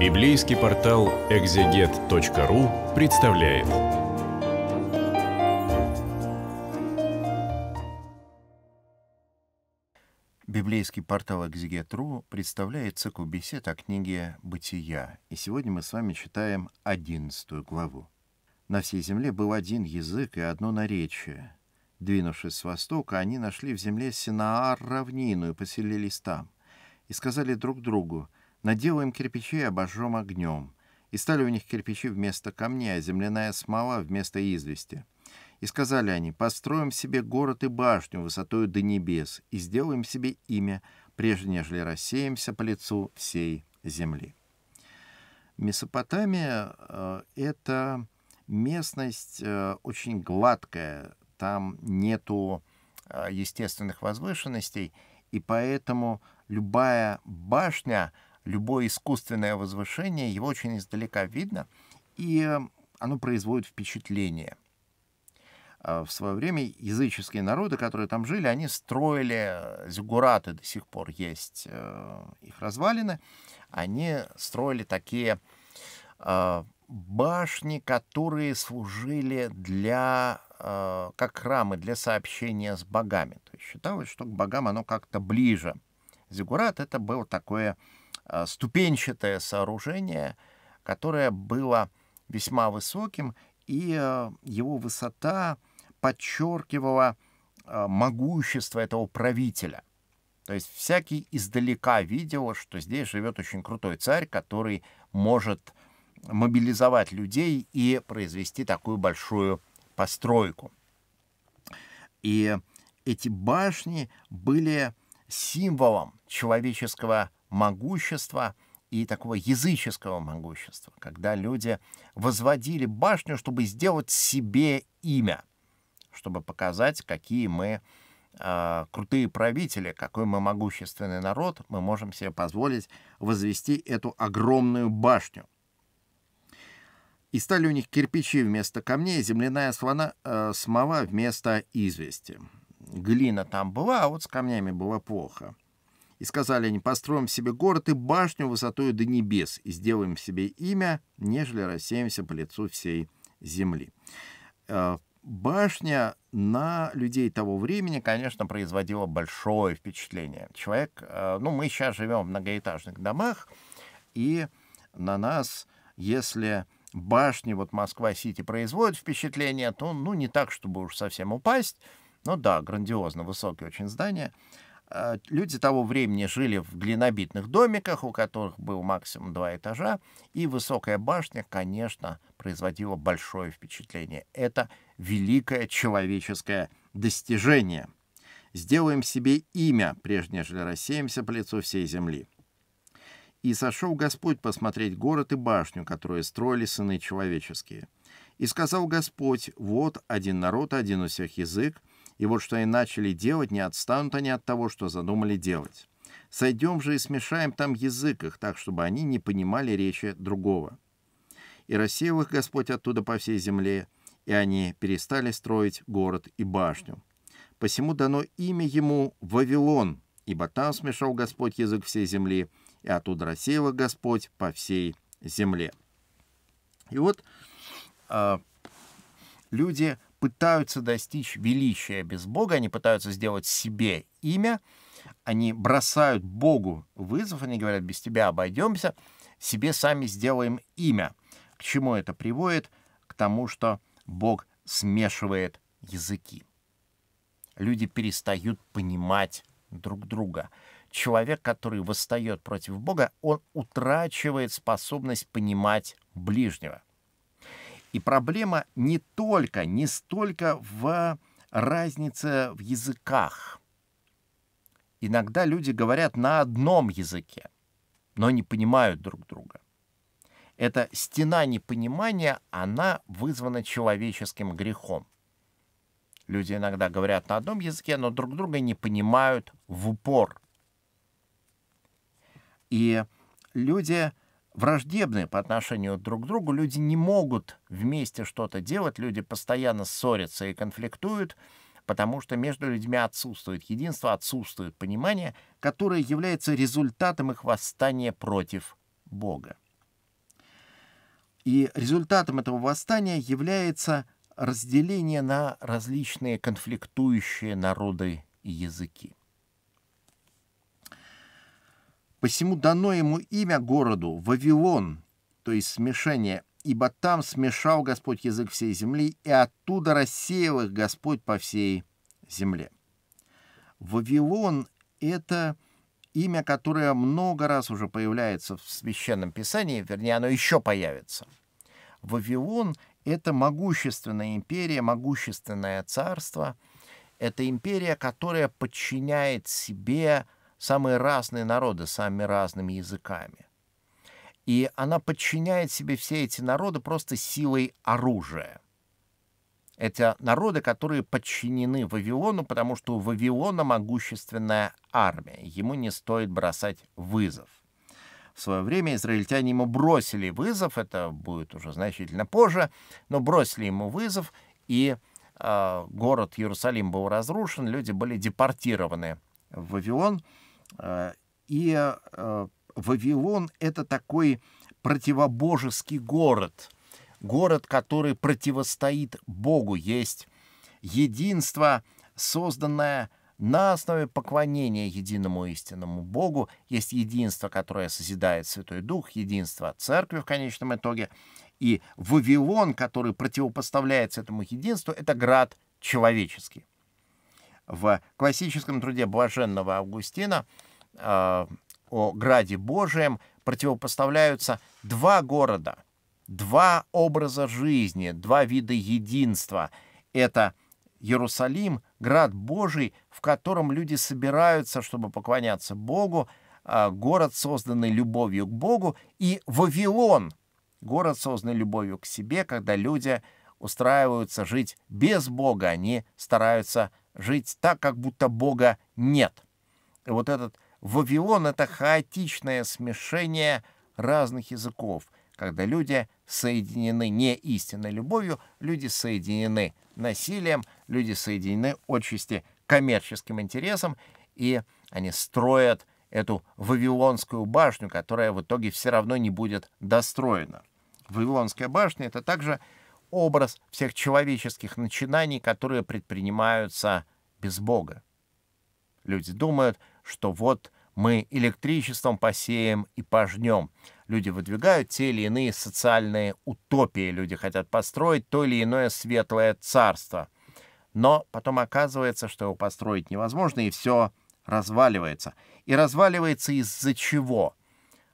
Библейский портал экзегет.ру представляет. Библейский портал экзегет.ру представляет цикл бесед о книге «Бытия». И сегодня мы с вами читаем одиннадцатую главу. На всей земле был один язык и одно наречие. Двинувшись с востока, они нашли в земле Синаар равнину и поселились там. И сказали друг другу — Наделаем кирпичи и обожжем огнем. И стали у них кирпичи вместо камня, а земляная смола вместо извести. И сказали они, построим себе город и башню высотою до небес, и сделаем себе имя, прежде нежели рассеемся по лицу всей земли. Месопотамия э, — это местность э, очень гладкая, там нету э, естественных возвышенностей, и поэтому любая башня — любое искусственное возвышение, его очень издалека видно, и э, оно производит впечатление. А в свое время языческие народы, которые там жили, они строили э, зигураты, до сих пор есть э, их развалины, они строили такие башни, которые служили для как рамы для сообщения с богами. То есть считалось, что к богам оно как-то ближе. Зигурат — это было такое а, ступенчатое сооружение, которое было весьма высоким, и э, его высота подчеркивала а, могущество этого правителя. То есть всякий издалека видел, что здесь живет очень крутой царь, который может мобилизовать людей и произвести такую большую постройку. И эти башни были символом человеческого могущества и такого языческого могущества, когда люди возводили башню, чтобы сделать себе имя, чтобы показать, какие мы э, крутые правители, какой мы могущественный народ, мы можем себе позволить возвести эту огромную башню. И стали у них кирпичи вместо камней, земляная слона, э, смола вместо извести. Глина там была, а вот с камнями было плохо. И сказали они, построим себе город и башню высотою до небес, и сделаем себе имя, нежели рассеемся по лицу всей земли. Э, башня на людей того времени, конечно, производила большое впечатление. Человек, э, ну, мы сейчас живем в многоэтажных домах, и на нас, если башни, вот Москва-Сити производит впечатление, то, ну, не так, чтобы уж совсем упасть, но ну да, грандиозно высокие очень здания — а, люди того времени жили в глинобитных домиках, у которых был максимум два этажа, и высокая башня, конечно, производила большое впечатление. Это великое человеческое достижение. Сделаем себе имя, прежде нежели рассеемся по лицу всей земли. И сошел Господь посмотреть город и башню, которые строили сыны человеческие. И сказал Господь, вот один народ, один у всех язык, и вот что они начали делать, не отстанут они от того, что задумали делать. Сойдем же и смешаем там язык их, так, чтобы они не понимали речи другого. И рассеял их Господь оттуда по всей земле, и они перестали строить город и башню. Посему дано имя ему Вавилон, ибо там смешал Господь язык всей земли, и оттуда рассеял их Господь по всей земле. И вот а, люди пытаются достичь величия без Бога, они пытаются сделать себе имя, они бросают Богу вызов, они говорят, без тебя обойдемся, себе сами сделаем имя. К чему это приводит? К тому, что Бог смешивает языки. Люди перестают понимать друг друга. Человек, который восстает против Бога, он утрачивает способность понимать ближнего. И проблема не только, не столько в разнице в языках. Иногда люди говорят на одном языке, но не понимают друг друга. Эта стена непонимания, она вызвана человеческим грехом. Люди иногда говорят на одном языке, но друг друга не понимают в упор. И люди враждебные по отношению друг к другу, люди не могут вместе что-то делать, люди постоянно ссорятся и конфликтуют, потому что между людьми отсутствует единство, отсутствует понимание, которое является результатом их восстания против Бога. И результатом этого восстания является разделение на различные конфликтующие народы и языки. Посему дано ему имя городу Вавилон, то есть смешение, ибо там смешал Господь язык всей земли, и оттуда рассеял их Господь по всей земле. Вавилон — это имя, которое много раз уже появляется в Священном Писании, вернее, оно еще появится. Вавилон — это могущественная империя, могущественное царство. Это империя, которая подчиняет себе самые разные народы самыми разными языками. И она подчиняет себе все эти народы просто силой оружия. Это народы, которые подчинены Вавилону, потому что у Вавилона могущественная армия. Ему не стоит бросать вызов. В свое время израильтяне ему бросили вызов, это будет уже значительно позже, но бросили ему вызов, и э, город Иерусалим был разрушен, люди были депортированы в Вавилон. Э, и э, Вавилон — это такой противобожеский город, город, который противостоит Богу. Есть единство, созданное на основе поклонения единому истинному Богу. Есть единство, которое созидает Святой Дух, единство Церкви в конечном итоге. И Вавилон, который противопоставляется этому единству, это град человеческий в классическом труде блаженного Августина э, о Граде Божием противопоставляются два города, два образа жизни, два вида единства. Это Иерусалим, град Божий, в котором люди собираются, чтобы поклоняться Богу, э, город, созданный любовью к Богу, и Вавилон, город, созданный любовью к себе, когда люди устраиваются жить без Бога, они стараются жить так, как будто Бога нет. И вот этот Вавилон — это хаотичное смешение разных языков, когда люди соединены не истинной любовью, люди соединены насилием, люди соединены отчасти коммерческим интересом, и они строят эту Вавилонскую башню, которая в итоге все равно не будет достроена. Вавилонская башня — это также образ всех человеческих начинаний, которые предпринимаются без Бога. Люди думают, что вот мы электричеством посеем и пожнем. Люди выдвигают те или иные социальные утопии. Люди хотят построить то или иное светлое царство. Но потом оказывается, что его построить невозможно, и все разваливается. И разваливается из-за чего?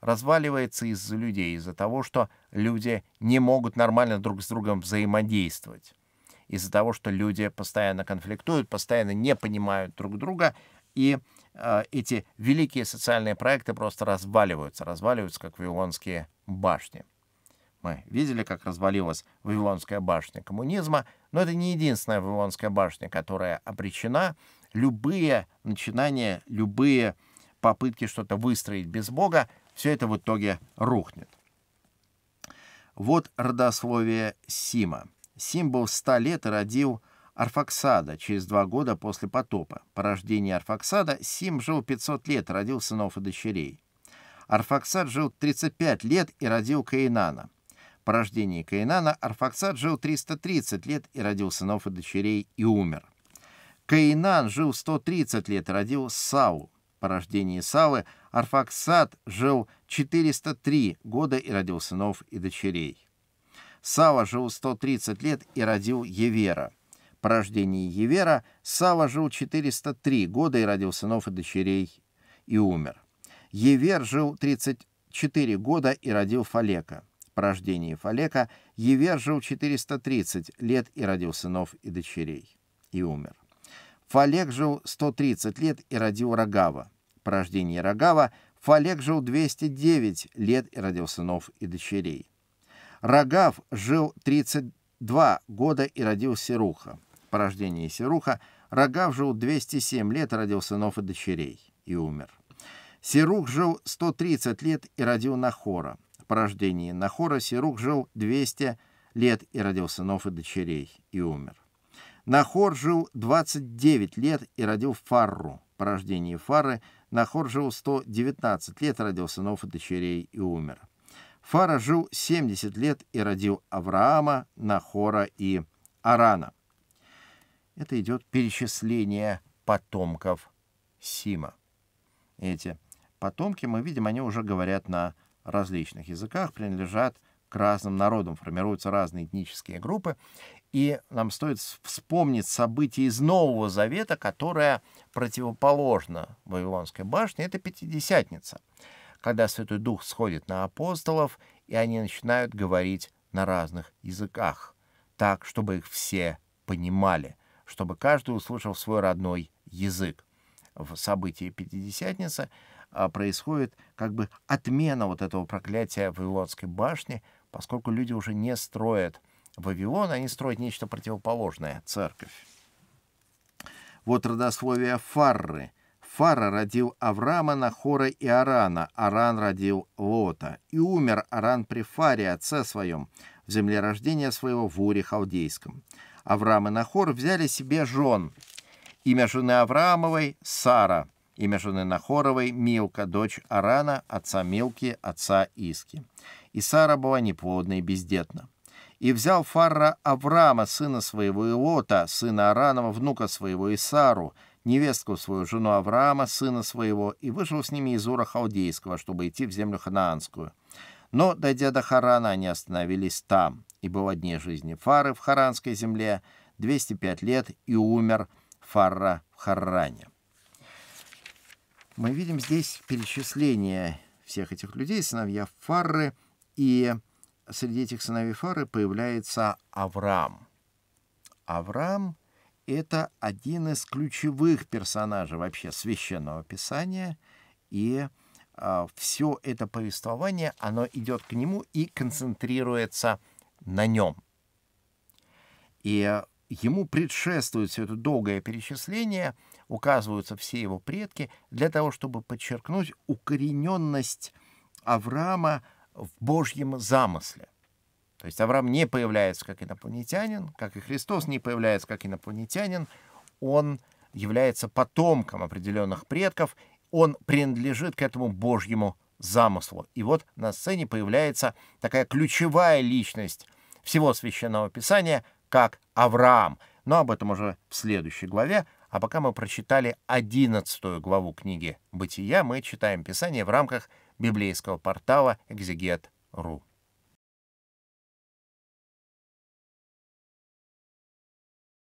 Разваливается из-за людей, из-за того, что люди не могут нормально друг с другом взаимодействовать. Из-за того, что люди постоянно конфликтуют, постоянно не понимают друг друга, и э, эти великие социальные проекты просто разваливаются, разваливаются, как вавилонские башни. Мы видели, как развалилась Вавилонская башня коммунизма, но это не единственная Вавилонская башня, которая обречена. Любые начинания, любые попытки что-то выстроить без Бога, все это в итоге рухнет. Вот родословие Сима. Сим был ста лет и родил Арфаксада через два года после потопа. По рождении Арфаксада Сим жил 500 лет, родил сынов и дочерей. Арфаксад жил 35 лет и родил Каинана. По рождении Каинана Арфаксад жил 330 лет и родил сынов и дочерей и умер. Каинан жил 130 лет и родил Сау. По рождении Савы Арфаксад жил 403 года и родил сынов и дочерей. Сава жил 130 лет и родил Евера. По рождении Евера Сава жил 403 года и родил сынов и дочерей и умер. Евер жил 34 года и родил Фалека. По рождении Фалека Евер жил 430 лет и родил сынов и дочерей и умер. Фалек жил 130 лет и родил Рогава. По рождении Рогава Фалек жил 209 лет и родил сынов и дочерей. Рогав жил 32 года и родил Серуха. По рождении Серуха Рогав жил 207 лет и родил сынов и дочерей и умер. Серух жил 130 лет и родил Нахора. По рождении Нахора Серух жил 200 лет и родил сынов и дочерей и умер. Нахор жил 29 лет и родил Фарру. По рождении Фары – Нахор жил 119 лет, родил сынов и дочерей и умер. Фара жил 70 лет и родил Авраама, Нахора и Арана. Это идет перечисление потомков Сима. Эти потомки, мы видим, они уже говорят на различных языках, принадлежат к разным народам, формируются разные этнические группы и нам стоит вспомнить событие из Нового Завета, которое противоположно Вавилонской башне, это Пятидесятница, когда Святой Дух сходит на апостолов, и они начинают говорить на разных языках, так, чтобы их все понимали, чтобы каждый услышал свой родной язык. В событии Пятидесятницы а, происходит как бы отмена вот этого проклятия Вавилонской башни, поскольку люди уже не строят Вавилона, они строят нечто противоположное — церковь. Вот родословие Фарры. Фара родил Авраама, Нахора и Арана. Аран родил Лота. И умер Аран при Фаре, отце своем, в земле рождения своего в Уре Халдейском. Авраам и Нахор взяли себе жен. Имя жены Авраамовой — Сара. Имя жены Нахоровой — Милка, дочь Арана, отца Милки, отца Иски. И Сара была неплодна и бездетна и взял Фарра Авраама, сына своего Иота, сына Аранова, внука своего Исару, невестку свою, жену Авраама, сына своего, и вышел с ними из Ура Халдейского, чтобы идти в землю ханаанскую. Но, дойдя до Харана, они остановились там, и был дни жизни Фары в харанской земле 205 лет, и умер Фарра в Харане. Мы видим здесь перечисление всех этих людей, сыновья Фарры, и среди этих сыновей Фары появляется Авраам. Авраам — это один из ключевых персонажей вообще Священного Писания, и э, а, все это повествование, оно идет к нему и концентрируется на нем. И ему предшествует все это долгое перечисление, указываются все его предки, для того, чтобы подчеркнуть укорененность Авраама — в Божьем замысле. То есть Авраам не появляется как инопланетянин, как и Христос не появляется как инопланетянин, он является потомком определенных предков, он принадлежит к этому Божьему замыслу. И вот на сцене появляется такая ключевая личность всего Священного Писания, как Авраам. Но об этом уже в следующей главе. А пока мы прочитали 11 главу книги «Бытия», мы читаем Писание в рамках библейского портала экзегет.ру.